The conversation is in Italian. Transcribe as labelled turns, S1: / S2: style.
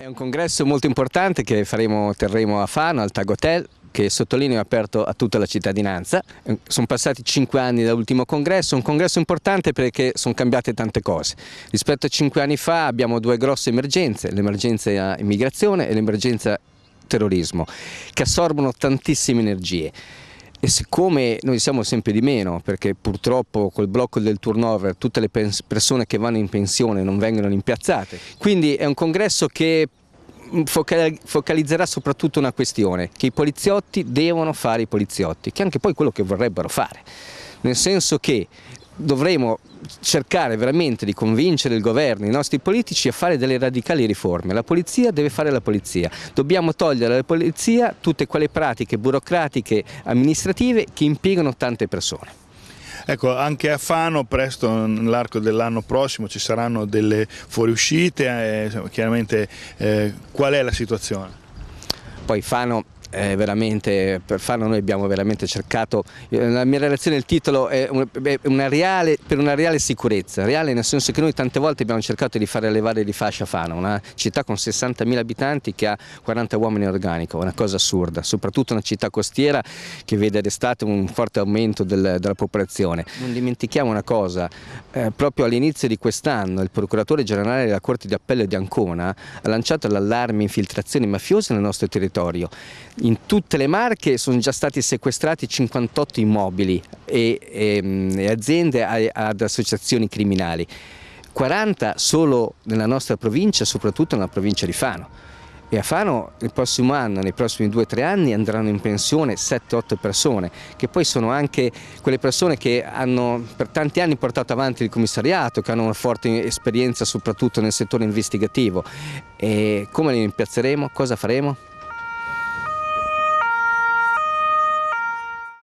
S1: È un congresso molto importante che faremo, terremo a Fano, al Tag Hotel, che sottolineo è aperto a tutta la cittadinanza. Eh, sono passati cinque anni dall'ultimo congresso, un congresso importante perché sono cambiate tante cose. Rispetto a cinque anni fa abbiamo due grosse emergenze, l'emergenza immigrazione e l'emergenza terrorismo, che assorbono tantissime energie e siccome noi siamo sempre di meno, perché purtroppo col blocco del turnover tutte le persone che vanno in pensione non vengono rimpiazzate, quindi è un congresso che mm, focalizzerà soprattutto una questione, che i poliziotti devono fare i poliziotti, che è anche poi quello che vorrebbero fare, nel senso che dovremo cercare veramente di convincere il governo, i nostri politici a fare delle radicali riforme. La polizia deve fare la polizia. Dobbiamo togliere alla polizia tutte quelle pratiche burocratiche, amministrative che impiegano tante persone. Ecco, anche a Fano presto nell'arco dell'anno prossimo ci saranno delle fuoriuscite, eh, chiaramente eh, qual è la situazione? Poi Fano eh, veramente, per farlo noi abbiamo veramente cercato, eh, la mia relazione il titolo è, una, reale, per una reale sicurezza, reale nel senso che noi tante volte abbiamo cercato di far elevare di fascia Fano, una città con 60.000 abitanti che ha 40 uomini organico, una cosa assurda, soprattutto una città costiera che vede d'estate un forte aumento del, della popolazione. Non dimentichiamo una cosa, eh, proprio all'inizio di quest'anno il procuratore generale della Corte di Appello di Ancona ha lanciato l'allarme infiltrazioni mafiose nel nostro territorio in tutte le marche sono già stati sequestrati 58 immobili e, ehm, e aziende ad associazioni criminali, 40 solo nella nostra provincia, soprattutto nella provincia di Fano. E a Fano il prossimo anno, nei prossimi 2-3 anni andranno in pensione 7-8 persone, che poi sono anche quelle persone che hanno per tanti anni portato avanti il commissariato, che hanno una forte esperienza soprattutto nel settore investigativo. E come li rimpiazzeremo? Cosa faremo?